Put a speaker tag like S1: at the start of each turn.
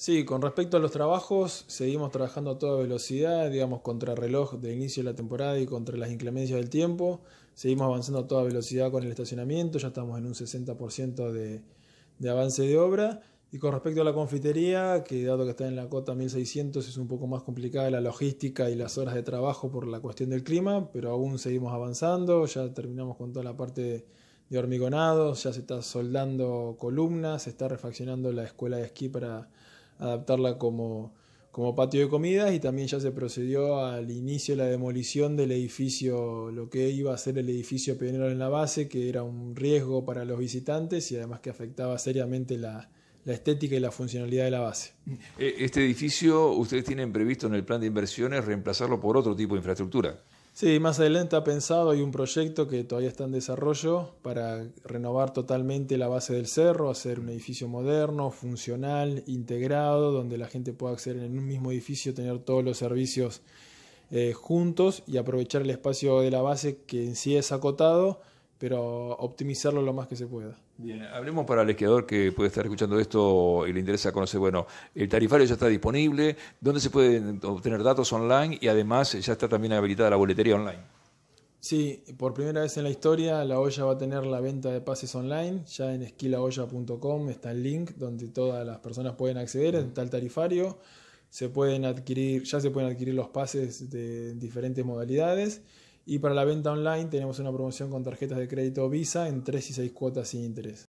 S1: Sí, con respecto a los trabajos, seguimos trabajando a toda velocidad, digamos, contra reloj del inicio de la temporada y contra las inclemencias del tiempo. Seguimos avanzando a toda velocidad con el estacionamiento, ya estamos en un 60% de, de avance de obra. Y con respecto a la confitería, que dado que está en la cota 1600 es un poco más complicada la logística y las horas de trabajo por la cuestión del clima, pero aún seguimos avanzando, ya terminamos con toda la parte de hormigonado, ya se está soldando columnas, se está refaccionando la escuela de esquí para adaptarla como, patio de comidas y también ya se procedió al inicio de la demolición del edificio, lo que iba a ser el edificio pionero en la base, que era un riesgo para los visitantes y además que afectaba seriamente la estética y la funcionalidad de la base.
S2: E, este edificio, ustedes tienen previsto en el plan de inversiones reemplazarlo por otro tipo de infraestructura.
S1: Sí, más adelante ha pensado, hay un proyecto que todavía está en desarrollo para renovar totalmente la base del cerro, hacer un edificio moderno, funcional, integrado, donde la gente pueda acceder en un mismo edificio, tener todos los servicios eh, juntos y aprovechar el espacio de la base que en sí es acotado pero optimizarlo lo más que se pueda.
S2: Bien, hablemos para el esquiador que puede estar escuchando esto y le interesa conocer, bueno, el tarifario ya está disponible, ¿dónde se pueden obtener datos online y además ya está también habilitada la boletería online?
S1: Sí, por primera vez en la historia la olla va a tener la venta de pases online, ya en esquilaolla.com está el link donde todas las personas pueden acceder, está el tarifario, se pueden adquirir, ya se pueden adquirir los pases de diferentes modalidades y para la venta online tenemos una promoción con tarjetas de crédito Visa en 3 y 6 cuotas sin interés.